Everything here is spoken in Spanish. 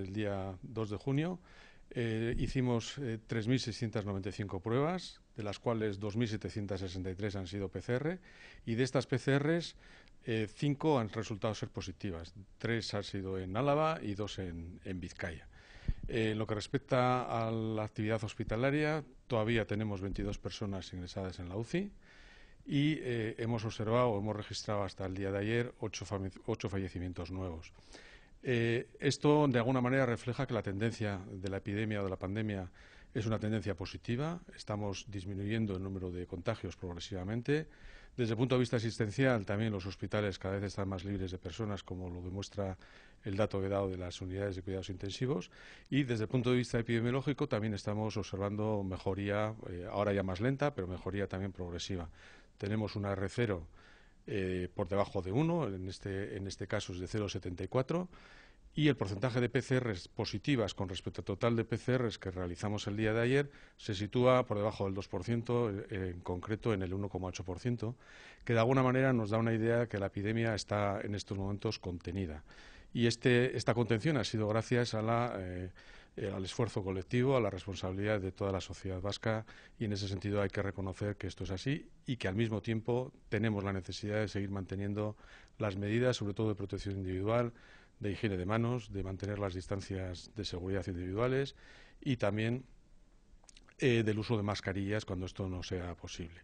El día 2 de junio eh, hicimos 3.695 eh, pruebas, de las cuales 2.763 han sido PCR, y de estas PCRs, 5 eh, han resultado ser positivas. tres han sido en Álava y dos en, en, Vizcaya. en lo que respecta a la actividad hospitalaria, todavía tenemos 22 personas ingresadas en la UCI y hemos observado, hemos registrado hasta el día de ayer ocho 8 fallecimientos nuevos. Eh, esto, de alguna manera, refleja que la tendencia de la epidemia o de la pandemia es una tendencia positiva. Estamos disminuyendo el número de contagios progresivamente. Desde el punto de vista asistencial, también los hospitales cada vez están más libres de personas, como lo demuestra el dato que he dado de las unidades de cuidados intensivos. Y desde el punto de vista epidemiológico, también estamos observando mejoría, eh, ahora ya más lenta, pero mejoría también progresiva. Tenemos un R0 eh, por debajo de 1, en este, en este caso es de 0,74, y el porcentaje de PCRs positivas con respecto al total de PCRs que realizamos el día de ayer se sitúa por debajo del 2%, eh, en concreto en el 1,8%, que de alguna manera nos da una idea que la epidemia está en estos momentos contenida. Y este, esta contención ha sido gracias a la eh, eh, al esfuerzo colectivo, a la responsabilidad de toda la sociedad vasca y en ese sentido hay que reconocer que esto es así y que al mismo tiempo tenemos la necesidad de seguir manteniendo las medidas, sobre todo de protección individual, de higiene de manos, de mantener las distancias de seguridad individuales y también eh, del uso de mascarillas cuando esto no sea posible.